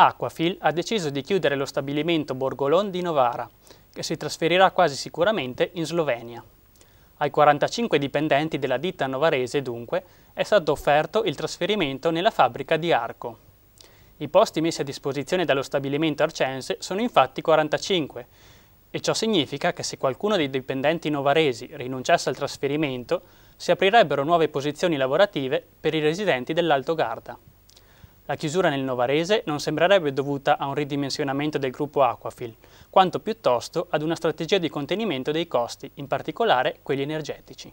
Aquafil ha deciso di chiudere lo stabilimento Borgolon di Novara, che si trasferirà quasi sicuramente in Slovenia. Ai 45 dipendenti della ditta novarese, dunque, è stato offerto il trasferimento nella fabbrica di Arco. I posti messi a disposizione dallo stabilimento arcense sono infatti 45, e ciò significa che se qualcuno dei dipendenti novaresi rinunciasse al trasferimento, si aprirebbero nuove posizioni lavorative per i residenti dell'Alto Garda. La chiusura nel Novarese non sembrerebbe dovuta a un ridimensionamento del gruppo Aquafil, quanto piuttosto ad una strategia di contenimento dei costi, in particolare quelli energetici.